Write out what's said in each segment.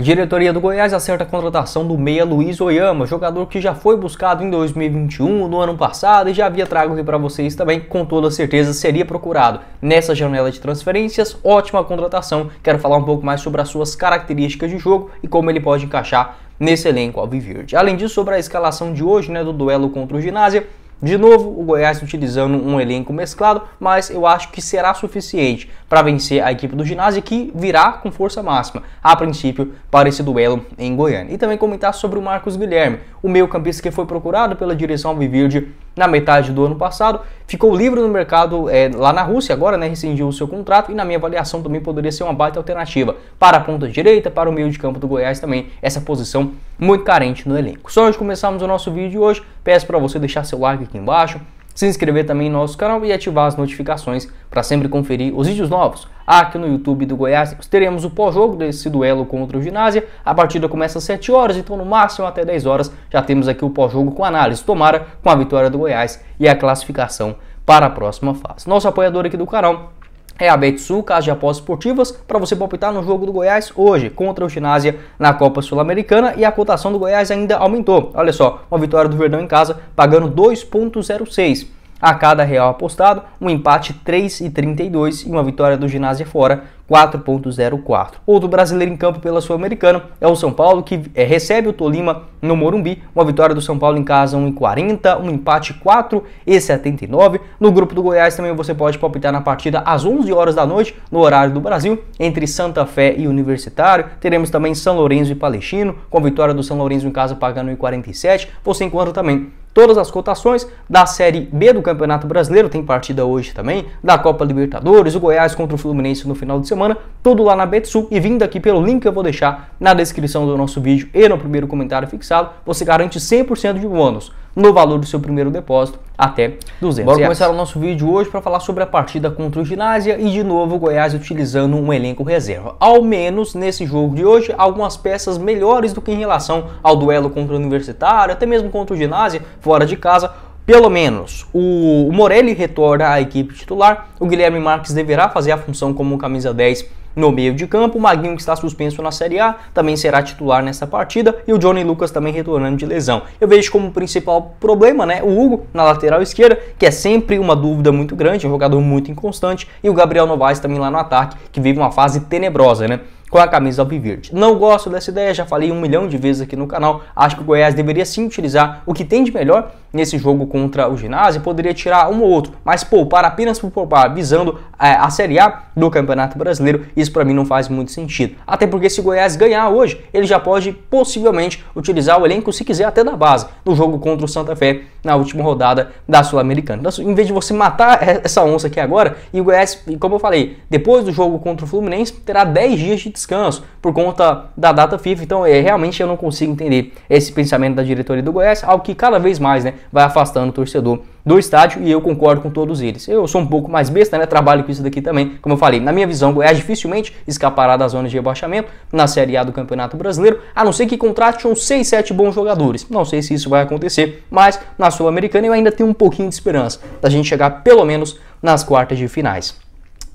Diretoria do Goiás acerta a contratação do meia Luiz Oyama, jogador que já foi buscado em 2021, no ano passado, e já havia trago aqui para vocês também, com toda certeza seria procurado. Nessa janela de transferências, ótima contratação. Quero falar um pouco mais sobre as suas características de jogo e como ele pode encaixar nesse elenco alviverde. Além disso, sobre a escalação de hoje, né, do duelo contra o Ginásio, de novo, o Goiás utilizando um elenco mesclado, mas eu acho que será suficiente para vencer a equipe do ginásio que virá com força máxima, a princípio, para esse duelo em Goiânia. E também comentar sobre o Marcos Guilherme, o meio campista que foi procurado pela direção Viverde na metade do ano passado, ficou livre no mercado é, lá na Rússia, agora né, rescindiu o seu contrato e na minha avaliação também poderia ser uma baita alternativa para a ponta direita, para o meio de campo do Goiás também, essa posição muito carente no elenco. Só antes de começarmos o nosso vídeo de hoje, peço para você deixar seu like aqui embaixo, se inscrever também no nosso canal e ativar as notificações para sempre conferir os vídeos novos. Aqui no YouTube do Goiás teremos o pós-jogo desse duelo contra o Ginásio. A partida começa às 7 horas, então no máximo até 10 horas já temos aqui o pós-jogo com análise. Tomara com a vitória do Goiás e a classificação para a próxima fase. Nosso apoiador aqui do canal é a Betsu, as de apostas esportivas, para você palpitar no jogo do Goiás hoje contra o Ginásia na Copa Sul-Americana e a cotação do Goiás ainda aumentou. Olha só, uma vitória do Verdão em casa pagando 2.06. A cada real apostado, um empate 3,32 e uma vitória do ginásio fora 4,04. Outro brasileiro em campo pela Sul-Americana é o São Paulo, que eh, recebe o Tolima no Morumbi. Uma vitória do São Paulo em casa 1,40, um empate 4,79. No grupo do Goiás também você pode palpitar na partida às 11 horas da noite, no horário do Brasil, entre Santa Fé e Universitário. Teremos também São Lourenço e Palestino, com vitória do São Lourenço em casa pagando 1,47. Você encontra também todas as cotações da Série B do Campeonato Brasileiro, tem partida hoje também, da Copa Libertadores, o Goiás contra o Fluminense no final de semana, tudo lá na Betsu e vindo aqui pelo link que eu vou deixar na descrição do nosso vídeo e no primeiro comentário fixado, você garante 100% de bônus no valor do seu primeiro depósito até 200 Bora começar o nosso vídeo hoje para falar sobre a partida contra o Ginásia e de novo o Goiás utilizando um elenco reserva. Ao menos nesse jogo de hoje, algumas peças melhores do que em relação ao duelo contra o Universitário, até mesmo contra o Ginásia, fora de casa, pelo menos o Morelli retorna à equipe titular, o Guilherme Marques deverá fazer a função como camisa 10 no meio de campo, o Maguinho, que está suspenso na Série A, também será titular nessa partida e o Johnny Lucas também retornando de lesão. Eu vejo como principal problema né, o Hugo na lateral esquerda, que é sempre uma dúvida muito grande, um jogador muito inconstante, e o Gabriel Novaes também lá no ataque, que vive uma fase tenebrosa, né? com a camisa alviverde. Não gosto dessa ideia, já falei um milhão de vezes aqui no canal. Acho que o Goiás deveria sim utilizar o que tem de melhor nesse jogo contra o ginásio. Poderia tirar um ou outro, mas poupar apenas por poupar, visando é, a Série A do Campeonato Brasileiro, isso para mim não faz muito sentido. Até porque se o Goiás ganhar hoje, ele já pode possivelmente utilizar o elenco, se quiser, até da base, no jogo contra o Santa Fé na última rodada da Sul-Americana. Então, em vez de você matar essa onça aqui agora, e o Goiás, como eu falei, depois do jogo contra o Fluminense, terá 10 dias de descanso por conta da data FIFA. Então, é, realmente eu não consigo entender esse pensamento da diretoria do Goiás, algo que cada vez mais né, vai afastando o torcedor do estádio e eu concordo com todos eles. Eu sou um pouco mais besta, né? Trabalho com isso daqui também. Como eu falei, na minha visão, o Goiás dificilmente escapará da zona de rebaixamento na Série A do Campeonato Brasileiro, a não ser que contrate uns 6, 7 bons jogadores. Não sei se isso vai acontecer, mas na Sul-Americana eu ainda tenho um pouquinho de esperança da gente chegar pelo menos nas quartas de finais.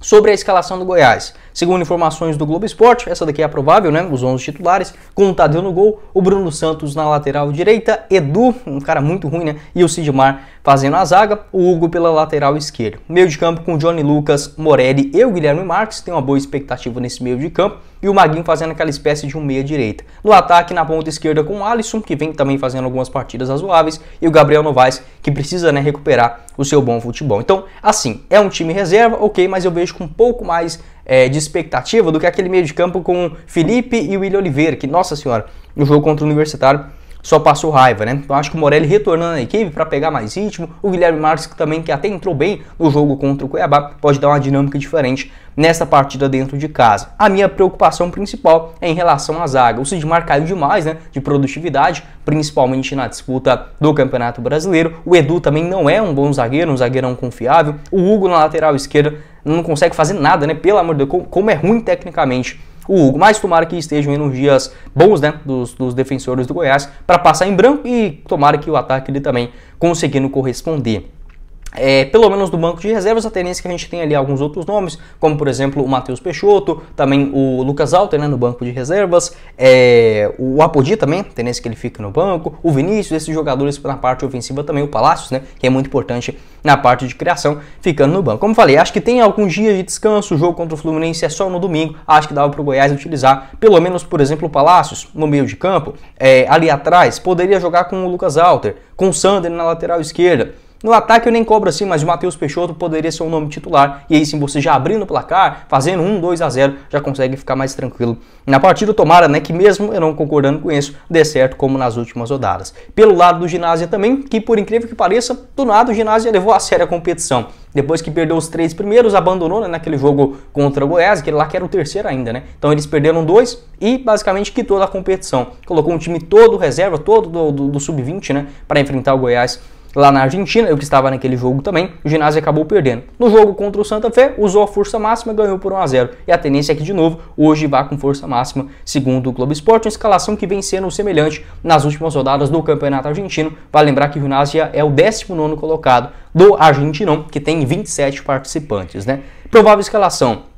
Sobre a escalação do Goiás. Segundo informações do Globo Esporte, essa daqui é provável, né? Os 11 titulares, com o Tadeu no gol, o Bruno Santos na lateral direita, Edu, um cara muito ruim, né? E o Sidmar fazendo a zaga, o Hugo pela lateral esquerda. Meio de campo com Johnny Lucas, Morelli e o Guilherme Marques, tem uma boa expectativa nesse meio de campo, e o Maguinho fazendo aquela espécie de um meia direita. No ataque, na ponta esquerda com o Alisson, que vem também fazendo algumas partidas razoáveis, e o Gabriel Novaes, que precisa né, recuperar o seu bom futebol. Então, assim, é um time reserva, ok, mas eu vejo com um pouco mais é, de expectativa do que aquele meio de campo com Felipe e William Oliveira, que, nossa senhora, no jogo contra o Universitário só passou raiva, né? Então acho que o Morelli retornando à equipe para pegar mais ritmo, o Guilherme Marques que também, que até entrou bem no jogo contra o Cuiabá, pode dar uma dinâmica diferente nessa partida dentro de casa. A minha preocupação principal é em relação à zaga. O Sidmar caiu demais, né, de produtividade, principalmente na disputa do Campeonato Brasileiro. O Edu também não é um bom zagueiro, um zagueirão confiável. O Hugo na lateral esquerda não consegue fazer nada, né? Pelo amor de Deus, como é ruim tecnicamente o Hugo. Mas tomara que estejam energias dias bons, né, dos, dos defensores do Goiás para passar em branco e tomara que o ataque ele também conseguindo corresponder. É, pelo menos do banco de reservas, a tendência é que a gente tem ali alguns outros nomes, como por exemplo o Matheus Peixoto, também o Lucas Alter né, no banco de reservas, é, o Apodi também, tendência que ele fica no banco, o Vinícius, esses jogadores na parte ofensiva também, o Palácios, né, que é muito importante na parte de criação, ficando no banco. Como falei, acho que tem alguns dias de descanso, o jogo contra o Fluminense é só no domingo, acho que dava para o Goiás utilizar, pelo menos por exemplo o Palácios no meio de campo, é, ali atrás, poderia jogar com o Lucas Alter, com o Sander na lateral esquerda, no ataque eu nem cobro assim, mas o Matheus Peixoto poderia ser o um nome titular. E aí sim, você já abrindo o placar, fazendo 1, 2 a 0, já consegue ficar mais tranquilo. Na partida, tomara, né, que mesmo eu não concordando com isso, dê certo como nas últimas rodadas. Pelo lado do ginásio também, que por incrível que pareça, do nada o ginásio levou a sério a competição. Depois que perdeu os três primeiros, abandonou né, naquele jogo contra o Goiás, que lá que era o terceiro ainda, né? Então eles perderam dois e basicamente quitou da competição. Colocou um time todo reserva, todo do, do, do sub-20, né? Para enfrentar o Goiás lá na Argentina, eu que estava naquele jogo também, o ginásio acabou perdendo. No jogo contra o Santa Fé, usou a força máxima e ganhou por 1 a 0 E a tendência é que, de novo, hoje vá com força máxima, segundo o Globo Esporte, uma escalação que vem sendo semelhante nas últimas rodadas do Campeonato Argentino. Vale lembrar que o Ginásio é o 19 colocado do Argentinão, que tem 27 participantes, né? Provável escalação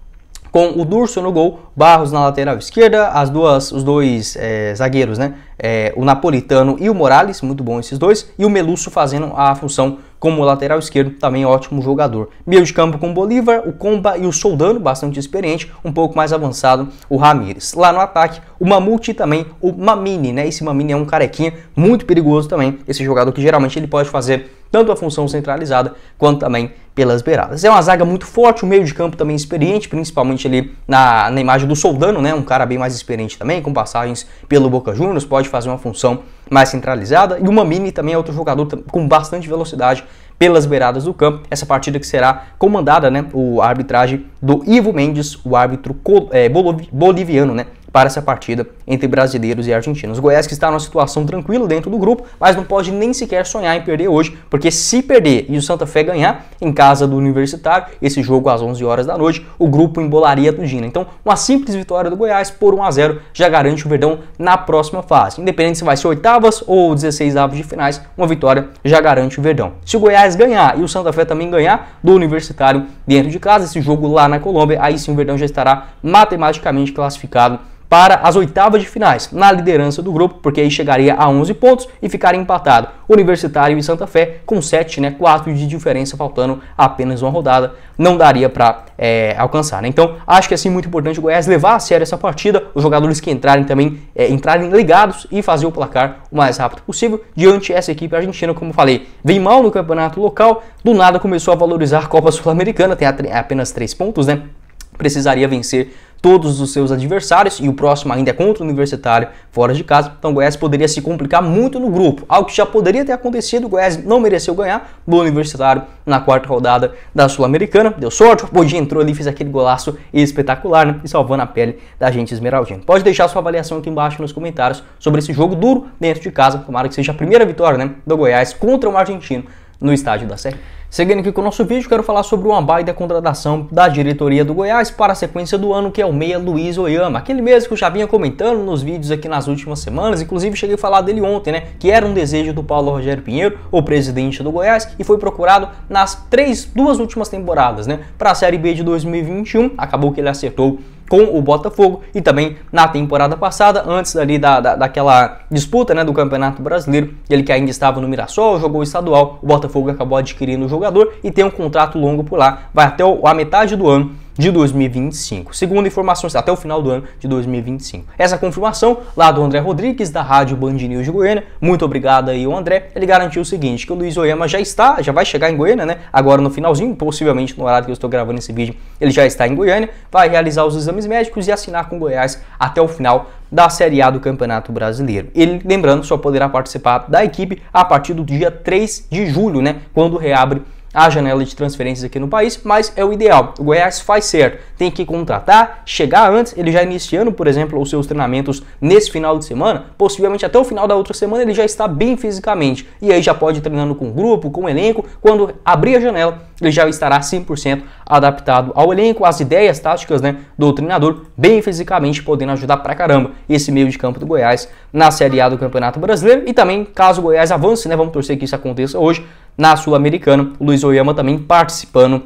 com o Durso no gol, Barros na lateral esquerda, as duas, os dois é, zagueiros, né? É, o Napolitano e o Morales, muito bom esses dois, e o Melusso fazendo a função como lateral esquerdo, também ótimo jogador. Meio de campo com o Bolívar, o Comba e o Soldano, bastante experiente, um pouco mais avançado, o Ramires. Lá no ataque, o Mamute e também o Mamini, né? Esse Mamini é um carequinha muito perigoso também, esse jogador que geralmente ele pode fazer tanto a função centralizada quanto também pelas beiradas. É uma zaga muito forte, o meio de campo também experiente, principalmente ali na, na imagem do Soldano, né? Um cara bem mais experiente também, com passagens pelo Boca Juniors, pode fazer uma função mais centralizada. E o Mamini também é outro jogador com bastante velocidade pelas beiradas do campo. Essa partida que será comandada, né, o arbitragem do Ivo Mendes, o árbitro eh, boliviano, né, para essa partida entre brasileiros e argentinos. O Goiás que está numa situação tranquila dentro do grupo, mas não pode nem sequer sonhar em perder hoje, porque se perder e o Santa Fé ganhar em casa do Universitário, esse jogo às 11 horas da noite, o grupo embolaria tudinho. Então, uma simples vitória do Goiás por 1 a 0 já garante o Verdão na próxima fase. Independente se vai ser oitavas ou 16 avos de finais, uma vitória já garante o Verdão. Se o Goiás ganhar e o Santa Fé também ganhar do Universitário dentro de casa, esse jogo lá na Colômbia, aí sim o Verdão já estará matematicamente classificado para as oitavas de finais, na liderança do grupo, porque aí chegaria a 11 pontos e ficaria empatado Universitário e Santa Fé com 7, né, 4 de diferença, faltando apenas uma rodada, não daria para é, alcançar. Né? Então, acho que é assim muito importante o Goiás levar a sério essa partida, os jogadores que entrarem também é, entrarem ligados e fazer o placar o mais rápido possível diante essa equipe argentina, como falei, vem mal no campeonato local, do nada começou a valorizar a Copa Sul-Americana, tem apenas 3 pontos, né? precisaria vencer todos os seus adversários e o próximo ainda é contra o Universitário fora de casa. Então o Goiás poderia se complicar muito no grupo, algo que já poderia ter acontecido. O Goiás não mereceu ganhar do Universitário na quarta rodada da Sul-Americana. Deu sorte, o Bodinho entrou ali, fez aquele golaço espetacular né? e salvando a pele da gente esmeraldina. Pode deixar sua avaliação aqui embaixo nos comentários sobre esse jogo duro dentro de casa. Tomara que seja a primeira vitória né, do Goiás contra o um argentino no estádio da Serra. Seguindo aqui com o nosso vídeo, quero falar sobre uma baita contratação da diretoria do Goiás para a sequência do ano, que é o meia Luiz Oyama. Aquele mesmo que eu já vinha comentando nos vídeos aqui nas últimas semanas, inclusive cheguei a falar dele ontem, né? Que era um desejo do Paulo Rogério Pinheiro, o presidente do Goiás, e foi procurado nas três, duas últimas temporadas, né? Para a Série B de 2021, acabou que ele acertou com o Botafogo e também na temporada passada, antes ali da, da, daquela disputa né, do Campeonato Brasileiro, ele que ainda estava no Mirassol, jogou estadual, o Botafogo acabou adquirindo o jogador jogador e tem um contrato longo por lá, vai até a metade do ano de 2025, segundo informações até o final do ano de 2025. Essa é confirmação lá do André Rodrigues, da Rádio Band News de Goiânia, muito obrigado aí o André, ele garantiu o seguinte, que o Luiz Oyama já está, já vai chegar em Goiânia, né, agora no finalzinho, possivelmente no horário que eu estou gravando esse vídeo, ele já está em Goiânia, vai realizar os exames médicos e assinar com Goiás até o final da Série A do Campeonato Brasileiro. Ele, lembrando, só poderá participar da equipe a partir do dia 3 de julho, né, quando reabre a janela de transferências aqui no país, mas é o ideal. O Goiás faz certo, tem que contratar, chegar antes, ele já iniciando, por exemplo, os seus treinamentos nesse final de semana, possivelmente até o final da outra semana ele já está bem fisicamente, e aí já pode ir treinando com o grupo, com o elenco, quando abrir a janela ele já estará 100% adaptado ao elenco, às ideias táticas né, do treinador, bem fisicamente, podendo ajudar pra caramba esse meio de campo do Goiás na Série A do Campeonato Brasileiro, e também, caso o Goiás avance, né, vamos torcer que isso aconteça hoje, na Sul-Americana, o Luiz Oyama também participando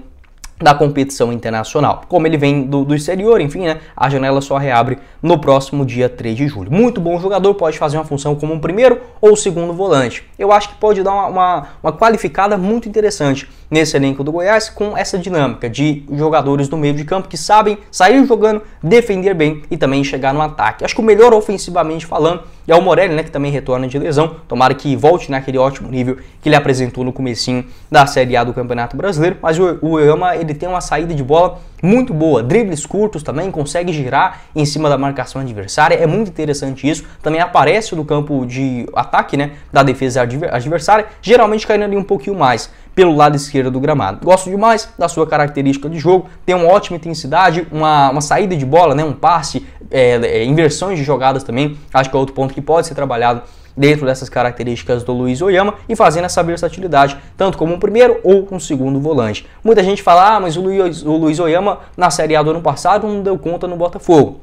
da competição internacional. Como ele vem do, do, exterior, enfim, né? A janela só reabre no próximo dia 3 de julho. Muito bom jogador, pode fazer uma função como um primeiro ou segundo volante. Eu acho que pode dar uma, uma, uma qualificada muito interessante nesse elenco do Goiás com essa dinâmica de jogadores do meio de campo que sabem sair jogando, defender bem e também chegar no ataque. Acho que o melhor ofensivamente falando e é o Morelli, né, que também retorna de lesão, tomara que volte naquele ótimo nível que ele apresentou no comecinho da Série A do Campeonato Brasileiro, mas o, o Oyama, ele tem uma saída de bola muito boa, dribles curtos também, consegue girar em cima da marcação adversária, é muito interessante isso, também aparece no campo de ataque, né, da defesa adversária, geralmente caindo ali um pouquinho mais, pelo lado esquerdo do gramado. Gosto demais da sua característica de jogo, tem uma ótima intensidade, uma, uma saída de bola, né, um passe, é, é, inversões de jogadas também, acho que é outro ponto que pode ser trabalhado dentro dessas características do Luiz Oyama e fazendo essa versatilidade, tanto como um primeiro ou um segundo volante. Muita gente fala, ah, mas o Luiz, o Luiz Oyama na Série A do ano passado não deu conta no Botafogo.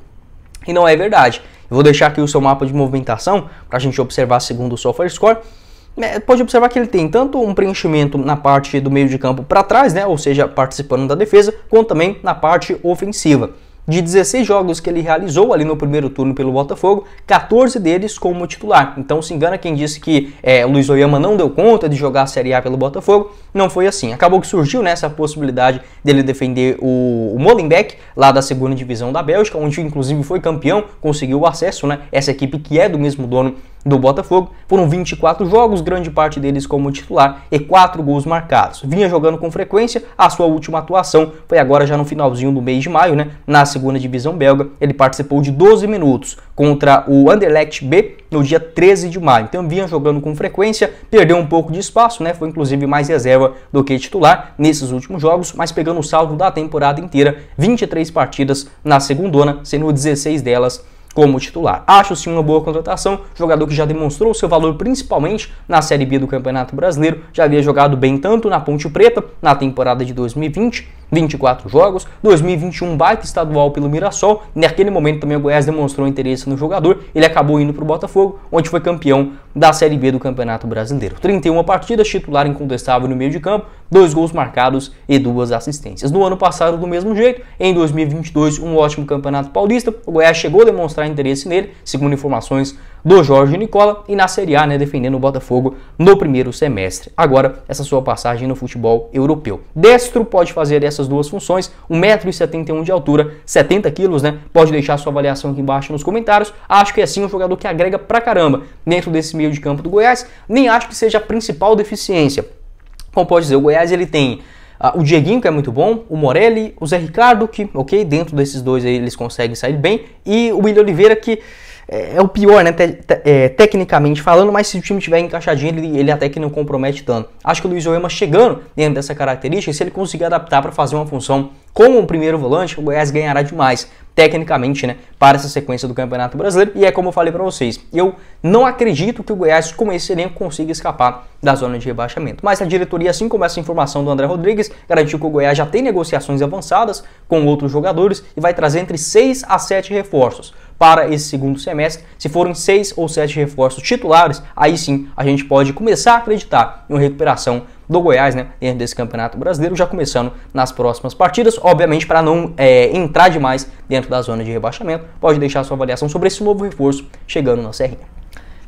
E não é verdade. Eu vou deixar aqui o seu mapa de movimentação para a gente observar segundo o SofaScore. Score é, pode observar que ele tem tanto um preenchimento na parte do meio de campo para trás, né, ou seja, participando da defesa, quanto também na parte ofensiva. De 16 jogos que ele realizou ali no primeiro turno pelo Botafogo, 14 deles como titular. Então se engana quem disse que é, Luiz Oyama não deu conta de jogar a Série A pelo Botafogo. Não foi assim. Acabou que surgiu nessa né, possibilidade dele defender o, o Molenbeek, lá da segunda divisão da Bélgica, onde inclusive foi campeão, conseguiu o acesso, né? Essa equipe que é do mesmo dono do Botafogo. Foram 24 jogos, grande parte deles como titular e 4 gols marcados. Vinha jogando com frequência, a sua última atuação foi agora já no finalzinho do mês de maio, né? Na segunda divisão belga, ele participou de 12 minutos contra o Anderlecht B no dia 13 de maio. Então vinha jogando com frequência, perdeu um pouco de espaço, né? Foi inclusive mais reserva do que titular nesses últimos jogos, mas pegando o saldo da temporada inteira, 23 partidas na segunda, sendo 16 delas como titular. Acho sim uma boa contratação, jogador que já demonstrou seu valor principalmente na Série B do Campeonato Brasileiro, já havia jogado bem tanto na Ponte Preta na temporada de 2020 24 jogos. 2021, baita estadual pelo Mirassol. Naquele momento também o Goiás demonstrou interesse no jogador. Ele acabou indo para o Botafogo, onde foi campeão da Série B do Campeonato Brasileiro. 31 partidas, titular incontestável no meio de campo, dois gols marcados e duas assistências. No ano passado, do mesmo jeito, em 2022, um ótimo Campeonato Paulista. O Goiás chegou a demonstrar interesse nele, segundo informações do Jorge Nicola e na Série A, né, defendendo o Botafogo no primeiro semestre. Agora, essa sua passagem no futebol europeu. Destro pode fazer essas duas funções, 1,71m de altura, 70 quilos, né? Pode deixar sua avaliação aqui embaixo nos comentários. Acho que é sim um jogador que agrega pra caramba dentro desse meio de campo do Goiás. Nem acho que seja a principal deficiência. Como pode dizer, o Goiás ele tem ah, o Dieguinho, que é muito bom, o Morelli, o Zé Ricardo, que, ok, dentro desses dois aí eles conseguem sair bem, e o William Oliveira, que é, é, o pior, né? Te, te, é, tecnicamente falando, mas se o time tiver encaixadinho, ele, ele até que não compromete tanto. Acho que o Luiz Oema chegando dentro dessa característica, se ele conseguir adaptar para fazer uma função como um primeiro volante, o Goiás ganhará demais, tecnicamente, né? Para essa sequência do Campeonato Brasileiro. E é como eu falei para vocês, eu não acredito que o Goiás, com esse elenco, consiga escapar da zona de rebaixamento. Mas a diretoria, assim como essa informação do André Rodrigues, garantiu que o Goiás já tem negociações avançadas com outros jogadores e vai trazer entre 6 a 7 reforços para esse segundo semestre. Se forem seis ou sete reforços titulares, aí sim a gente pode começar a acreditar em uma recuperação do Goiás, né, dentro desse Campeonato Brasileiro, já começando nas próximas partidas, obviamente para não é, entrar demais dentro da zona de rebaixamento, pode deixar sua avaliação sobre esse novo reforço chegando na Serrinha.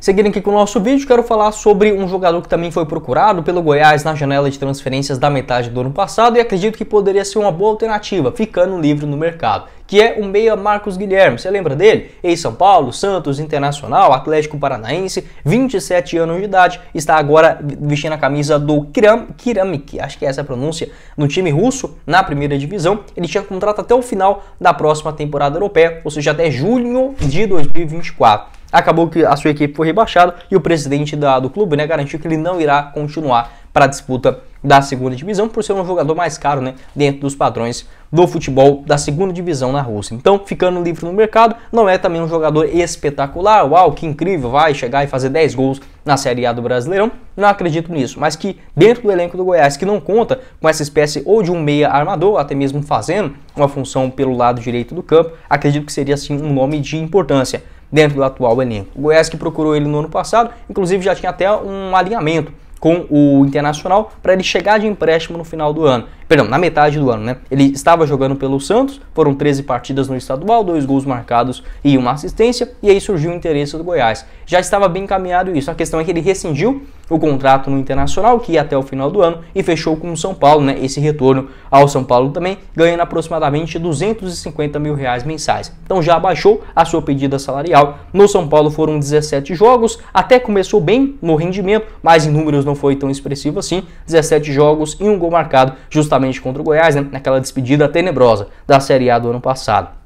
Seguindo aqui com o nosso vídeo, quero falar sobre um jogador que também foi procurado pelo Goiás na janela de transferências da metade do ano passado e acredito que poderia ser uma boa alternativa, ficando livre no mercado que é o meia Marcos Guilherme. Você lembra dele? Ex-São Paulo, Santos, Internacional, Atlético Paranaense, 27 anos de idade, está agora vestindo a camisa do Kiram, Kiramik, acho que é essa a pronúncia, no time russo, na primeira divisão. Ele tinha contrato até o final da próxima temporada europeia, ou seja, até junho de 2024 acabou que a sua equipe foi rebaixada e o presidente da, do clube né, garantiu que ele não irá continuar para a disputa da segunda divisão, por ser um jogador mais caro né, dentro dos padrões do futebol da segunda divisão na Rússia. Então, ficando livre no mercado, não é também um jogador espetacular, uau, que incrível, vai chegar e fazer 10 gols na Série A do Brasileirão, não acredito nisso, mas que dentro do elenco do Goiás, que não conta com essa espécie ou de um meia armador, até mesmo fazendo uma função pelo lado direito do campo, acredito que seria assim um nome de importância dentro do atual elenco. O Goiás que procurou ele no ano passado, inclusive já tinha até um alinhamento com o Internacional para ele chegar de empréstimo no final do ano. Perdão, na metade do ano, né? Ele estava jogando pelo Santos, foram 13 partidas no estadual, dois gols marcados e uma assistência, e aí surgiu o interesse do Goiás. Já estava bem encaminhado isso. A questão é que ele rescindiu o contrato no Internacional, que ia até o final do ano, e fechou com o São Paulo, né? Esse retorno ao São Paulo também, ganhando aproximadamente 250 mil reais mensais. Então já abaixou a sua pedida salarial. No São Paulo foram 17 jogos, até começou bem no rendimento, mas em números não foi tão expressivo assim. 17 jogos e um gol marcado justamente contra o Goiás, né? Naquela despedida tenebrosa da Série A do ano passado.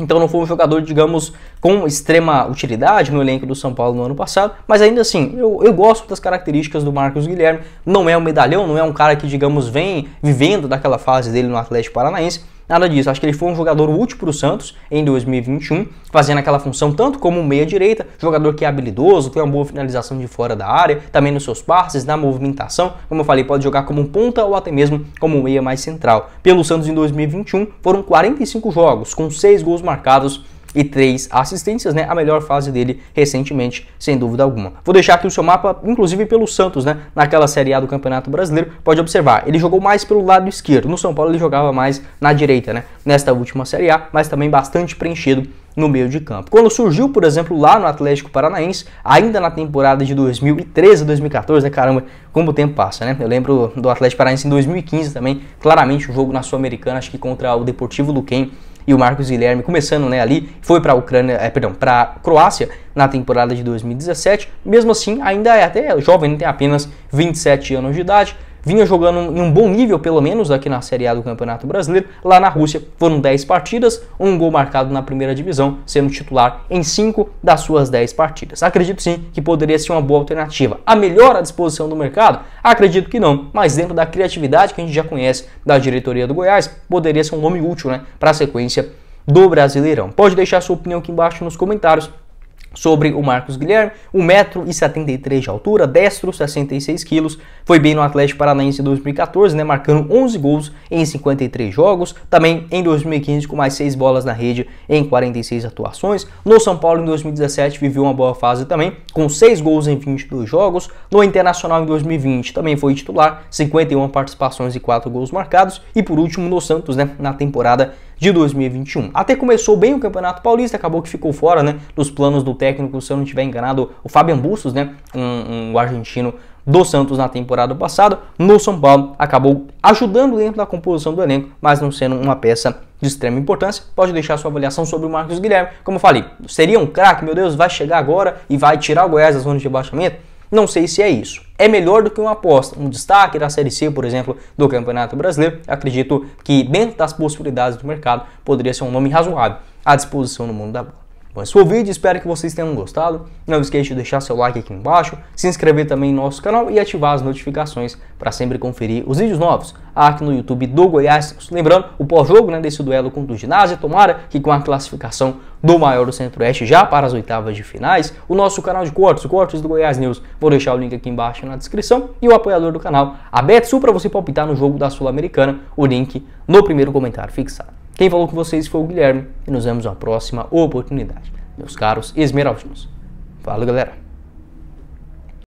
Então não foi um jogador, digamos, com extrema utilidade no elenco do São Paulo no ano passado, mas ainda assim, eu, eu gosto das características do Marcos Guilherme, não é um medalhão, não é um cara que, digamos, vem vivendo daquela fase dele no Atlético Paranaense, nada disso. Acho que ele foi um jogador útil para o Santos em 2021, fazendo aquela função tanto como um meia-direita, jogador que é habilidoso, tem uma boa finalização de fora da área, também nos seus passes, na movimentação. Como eu falei, pode jogar como um ponta ou até mesmo como um meia mais central. Pelo Santos em 2021, foram 45 jogos, com 6 gols marcados e 3 assistências, né? A melhor fase dele recentemente, sem dúvida alguma. Vou deixar aqui o seu mapa, inclusive pelo Santos, né? Naquela Série A do Campeonato Brasileiro, pode observar, ele jogou mais pelo lado esquerdo. No São Paulo ele jogava mais na direita, né? Nesta última Série A, mas também bastante preenchido no meio de campo. Quando surgiu, por exemplo, lá no Atlético Paranaense, ainda na temporada de 2013 2014, né, caramba, como o tempo passa, né? Eu lembro do Atlético Paranaense em 2015 também, claramente o jogo na Sul-Americana, acho que contra o Deportivo Luquem, e o Marcos Guilherme começando né, ali, foi para a Ucrânia, é, perdão, para Croácia na temporada de 2017. Mesmo assim, ainda é até jovem, né, tem apenas 27 anos de idade, vinha jogando em um bom nível, pelo menos aqui na Série A do Campeonato Brasileiro. Lá na Rússia foram 10 partidas, um gol marcado na primeira divisão, sendo titular em 5 das suas 10 partidas. Acredito sim que poderia ser uma boa alternativa. A melhor à disposição do mercado? Acredito que não, mas dentro da criatividade que a gente já conhece da diretoria do Goiás, poderia ser um nome útil né, para a sequência do Brasileirão. Pode deixar sua opinião aqui embaixo nos comentários sobre o Marcos Guilherme, 1,73m de altura, destro, 66kg, foi bem no Atlético Paranaense em 2014, né, marcando 11 gols em 53 jogos, também em 2015 com mais 6 bolas na rede em 46 atuações, no São Paulo em 2017 viveu uma boa fase também, com 6 gols em 22 jogos, no Internacional em 2020 também foi titular, 51 participações e 4 gols marcados, e por último no Santos, né, na temporada de 2021. Até começou bem o Campeonato Paulista, acabou que ficou fora né, dos planos do técnico, se eu não tiver enganado, o Fabian Bustos, né, um, um argentino do Santos na temporada passada, no São Paulo, acabou ajudando dentro da composição do elenco, mas não sendo uma peça de extrema importância. Pode deixar sua avaliação sobre o Marcos Guilherme. Como eu falei, seria um craque, meu Deus, vai chegar agora e vai tirar o Goiás da zona de rebaixamento? Não sei se é isso é melhor do que uma aposta. Um destaque da Série C, por exemplo, do Campeonato Brasileiro, acredito que dentro das possibilidades do mercado poderia ser um nome razoável à disposição no mundo da bola. Bom, esse foi o vídeo, espero que vocês tenham gostado. Não esqueça de deixar seu like aqui embaixo, se inscrever também no nosso canal e ativar as notificações para sempre conferir os vídeos novos aqui no YouTube do Goiás. Lembrando, o pós-jogo né, desse duelo contra o ginásio, tomara que com a classificação do maior do Centro-Oeste já para as oitavas de finais, o nosso canal de cortes, cortes do Goiás News, vou deixar o link aqui embaixo na descrição e o apoiador do canal, a Betsu, para você palpitar no jogo da Sul-Americana, o link no primeiro comentário fixado. Quem falou com vocês foi o Guilherme e nos vemos na próxima oportunidade. Meus caros esmeraldinos. Fala, galera!